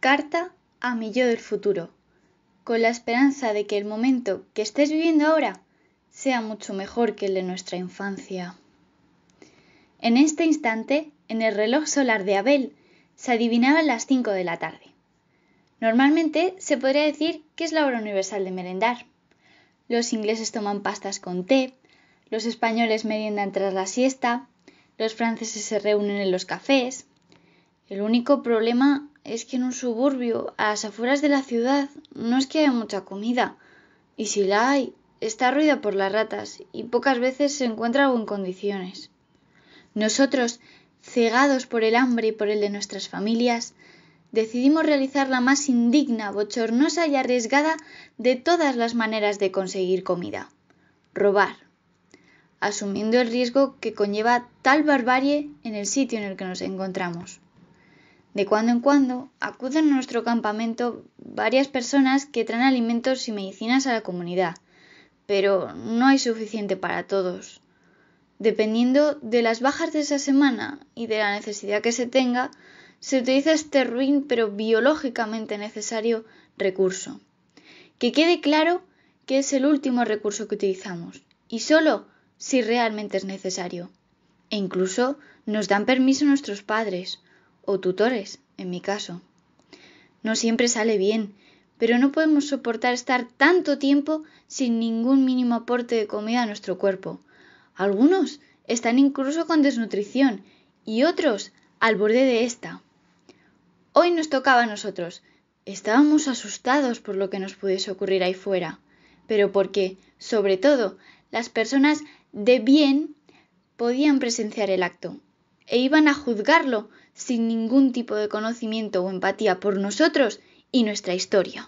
Carta a mi yo del futuro, con la esperanza de que el momento que estés viviendo ahora sea mucho mejor que el de nuestra infancia. En este instante, en el reloj solar de Abel, se adivinaban las 5 de la tarde. Normalmente se podría decir que es la hora universal de merendar. Los ingleses toman pastas con té, los españoles meriendan tras la siesta, los franceses se reúnen en los cafés. El único problema es que en un suburbio, a las afueras de la ciudad, no es que haya mucha comida. Y si la hay, está ruida por las ratas y pocas veces se encuentra algo en condiciones. Nosotros, cegados por el hambre y por el de nuestras familias, decidimos realizar la más indigna, bochornosa y arriesgada de todas las maneras de conseguir comida. Robar. Asumiendo el riesgo que conlleva tal barbarie en el sitio en el que nos encontramos. De cuando en cuando acuden a nuestro campamento varias personas que traen alimentos y medicinas a la comunidad, pero no hay suficiente para todos. Dependiendo de las bajas de esa semana y de la necesidad que se tenga, se utiliza este ruin pero biológicamente necesario recurso. Que quede claro que es el último recurso que utilizamos y solo si realmente es necesario. E incluso nos dan permiso nuestros padres o tutores, en mi caso. No siempre sale bien, pero no podemos soportar estar tanto tiempo sin ningún mínimo aporte de comida a nuestro cuerpo. Algunos están incluso con desnutrición y otros al borde de esta. Hoy nos tocaba a nosotros. Estábamos asustados por lo que nos pudiese ocurrir ahí fuera, pero porque, sobre todo, las personas de bien podían presenciar el acto e iban a juzgarlo sin ningún tipo de conocimiento o empatía por nosotros y nuestra historia.